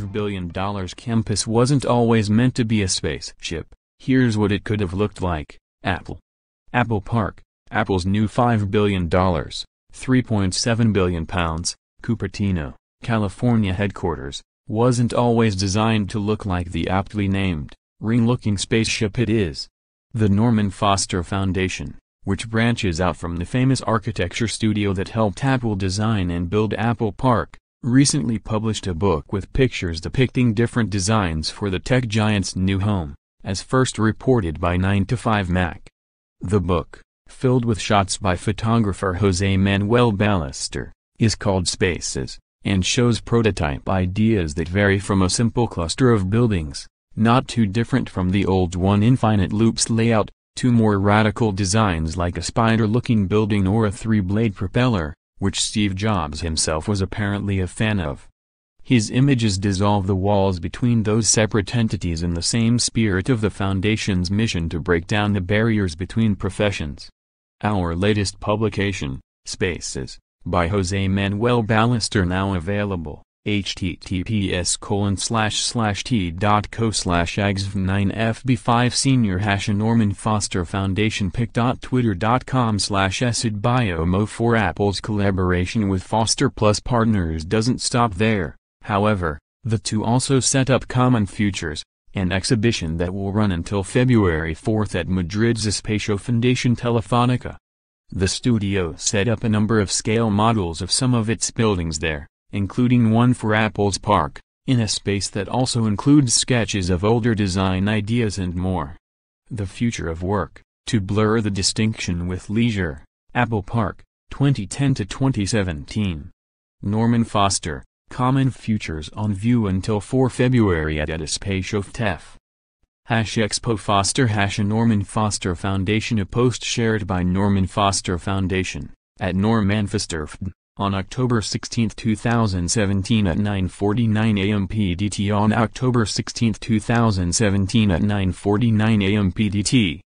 $5 billion campus wasn't always meant to be a spaceship. Here's what it could have looked like. Apple. Apple Park. Apple's new $5 billion, £3.7 billion, Cupertino, California headquarters, wasn't always designed to look like the aptly named, ring-looking spaceship it is. The Norman Foster Foundation, which branches out from the famous architecture studio that helped Apple design and build Apple Park, recently published a book with pictures depicting different designs for the tech giant's new home, as first reported by 9to5Mac. The book, filled with shots by photographer Jose Manuel Ballester, is called Spaces, and shows prototype ideas that vary from a simple cluster of buildings, not too different from the old one infinite loops layout, to more radical designs like a spider-looking building or a three-blade propeller which Steve Jobs himself was apparently a fan of. His images dissolve the walls between those separate entities in the same spirit of the Foundation's mission to break down the barriers between professions. Our latest publication, Spaces, by Jose Manuel Ballester now available https colon slash slash t dot co slash agsv 9 fb 5 senior hash norman foster foundation pic dot twitter dot com slash acid biomo apple's collaboration with foster plus partners doesn't stop there however the two also set up common futures an exhibition that will run until february 4th at madrid's espacio fundacion telefonica the studio set up a number of scale models of some of its buildings there including one for Apple's Park, in a space that also includes sketches of older design ideas and more. The Future of Work, to blur the distinction with leisure, Apple Park, 2010 to 2017. Norman Foster, Common Futures on view until 4 February at of TEF. Hash Expo Foster Hash Norman Foster Foundation A post shared by Norman Foster Foundation, at Norman Foster on October 16, 2017 at 9.49 a.m. PDT On October 16, 2017 at 9.49 a.m. PDT